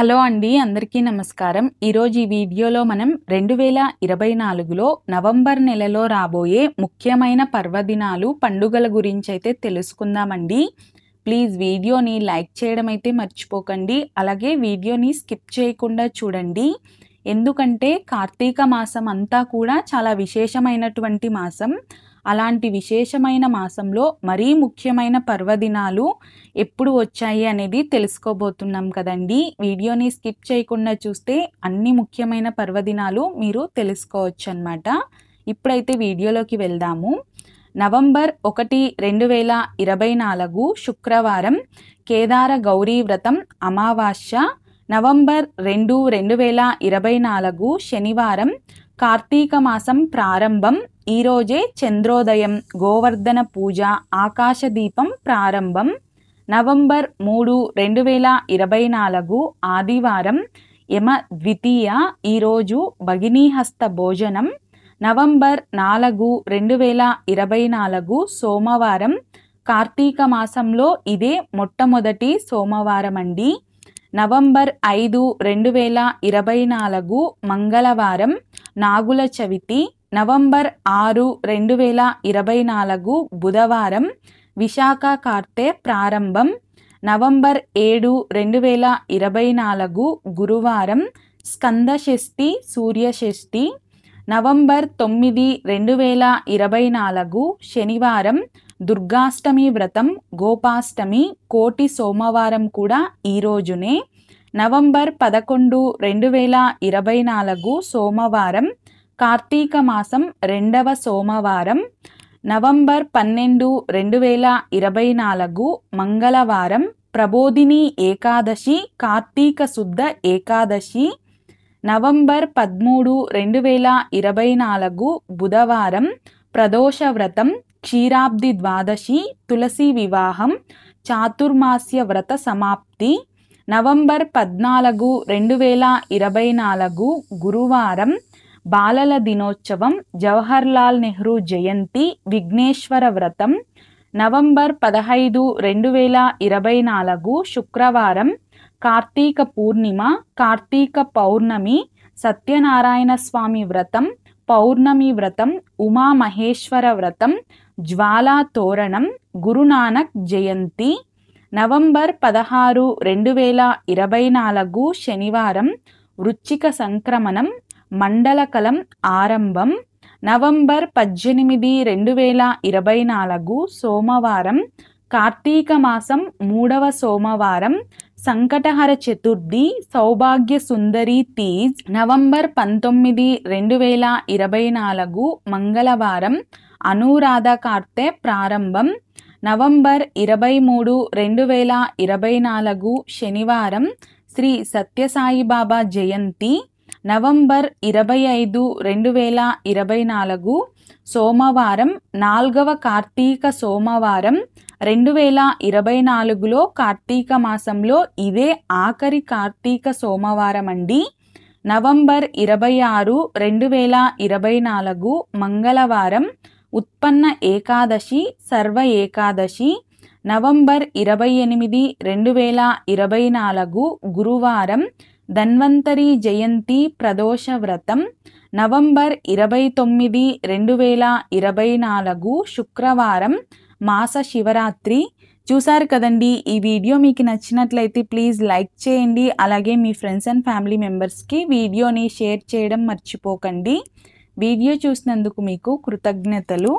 hello అండి అందరికీ నమస్కారం ఈరోజు ఈ వీడియోలో మనం రెండు వేల ఇరవై నాలుగులో నవంబర్ నెలలో రాబోయే ముఖ్యమైన పర్వదినాలు పండుగల గురించి అయితే తెలుసుకుందామండి ప్లీజ్ వీడియోని లైక్ చేయడం అయితే మర్చిపోకండి అలాగే వీడియోని స్కిప్ చేయకుండా చూడండి ఎందుకంటే కార్తీక మాసం అంతా కూడా చాలా విశేషమైనటువంటి మాసం అలాంటి విశేషమైన మాసంలో మరీ ముఖ్యమైన పర్వదినాలు ఎప్పుడు వచ్చాయి అనేది తెలుసుకోబోతున్నాం కదండి వీడియోని స్కిప్ చేయకుండా చూస్తే అన్ని ముఖ్యమైన పర్వదినాలు మీరు తెలుసుకోవచ్చు అనమాట ఇప్పుడైతే వీడియోలోకి వెళ్దాము నవంబర్ ఒకటి రెండు వేల ఇరవై నాలుగు శుక్రవారం కేదార గౌరీ వ్రతం అమావాస్య నవంబర్ రెండు రెండు వేల ఇరవై నాలుగు శనివారం కార్తీక మాసం ప్రారంభం ఈరోజే చంద్రోదయం గోవర్ధన పూజ ఆకాశదీపం ప్రారంభం నవంబర్ మూడు రెండు వేల ఇరవై నాలుగు ఆదివారం యమ ద్వితీయ ఈరోజు భగినీహస్త భోజనం నవంబర్ నాలుగు రెండు వేల ఇరవై నాలుగు సోమవారం కార్తీక మాసంలో ఇదే మొట్టమొదటి సోమవారం అండి నవంబర్ ఐదు రెండు వేల ఇరవై నాలుగు మంగళవారం నాగుల చవితి నవంబర్ ఆరు రెండు వేల ఇరవై నాలుగు బుధవారం విశాఖ కార్తే ప్రారంభం నవంబర్ ఏడు రెండు వేల ఇరవై నాలుగు గురువారం స్కందషష్ఠి సూర్యషష్ఠి నవంబర్ తొమ్మిది రెండు వేల ఇరవై నాలుగు శనివారం దుర్గాష్టమి వ్రతం గోపాష్టమి కోటి సోమవారం కూడా ఈ రోజునే నవంబర్ పదకొండు రెండు వేల ఇరవై నాలుగు సోమవారం కార్తీక మాసం రెండవ సోమవారం నవంబర్ పన్నెండు రెండు వేల ఇరవై నాలుగు మంగళవారం ప్రబోధిని ఏకాదశి కార్తీక శుద్ధ ఏకాదశి నవంబర్ పదమూడు రెండు వేల ఇరవై నాలుగు బుధవారం ప్రదోష వ్రతం క్షీరాబ్ది ద్వాదశి తులసి వివాహం చాతుర్మాస్య వ్రత సమాప్తి నవంబర్ పద్నాలుగు రెండు వేల ఇరవై నాలుగు గురువారం బాలల దినోత్సవం జవహర్లాల్ నెహ్రూ జయంతి విఘ్నేశ్వర వ్రతం నవంబర్ పదహైదు రెండు వేల ఇరవై నాలుగు శుక్రవారం కార్తీక పూర్ణిమ కార్తీక పౌర్ణమి సత్యనారాయణ స్వామి వ్రతం పౌర్ణమి వ్రతం ఉమామహేశ్వర వ్రతం జ్వాలా తోరణం గురునానక్ జయంతి నవంబర్ పదహారు రెండు వేల ఇరవై నాలుగు శనివారం వృచ్చిక సంక్రమణం మండలకలం ఆరంభం నవంబర్ పద్దెనిమిది రెండు వేల ఇరవై నాలుగు సోమవారం కార్తీక మాసం మూడవ సోమవారం సంకటహర చతుర్థి సౌభాగ్య సుందరి తీజ్ నవంబర్ పంతొమ్మిది రెండు వేల ఇరవై నాలుగు మంగళవారం అనురాధ కార్తే ప్రారంభం నవంబర్ ఇరవై మూడు రెండు వేల ఇరవై నాలుగు శనివారం శ్రీ సత్యసాయిబాబా జయంతి నవంబర్ ఇరవై ఐదు రెండు వేల ఇరవై నాలుగు సోమవారం నాలుగవ కార్తీక సోమవారం రెండు వేల ఇరవై నాలుగులో కార్తీక మాసంలో ఇదే ఆఖరి కార్తీక సోమవారం అండి నవంబర్ ఇరవై ఆరు రెండు వేల ఇరవై నాలుగు మంగళవారం ఉత్పన్న ఏకాదశి సర్వ ఏకాదశి నవంబర్ ఇరవై ఎనిమిది రెండు వేల ఇరవై నాలుగు గురువారం ధన్వంతరి జయంతి ప్రదోష వ్రతం నవంబర్ ఇరవై తొమ్మిది రెండు వేల ఇరవై నాలుగు శుక్రవారం మాస శివరాత్రి చూసారు కదండి ఈ వీడియో మీకు నచ్చినట్లయితే ప్లీజ్ లైక్ చేయండి అలాగే మీ ఫ్రెండ్స్ అండ్ ఫ్యామిలీ మెంబర్స్కి వీడియోని షేర్ చేయడం మర్చిపోకండి వీడియో చూసినందుకు మీకు కృతజ్ఞతలు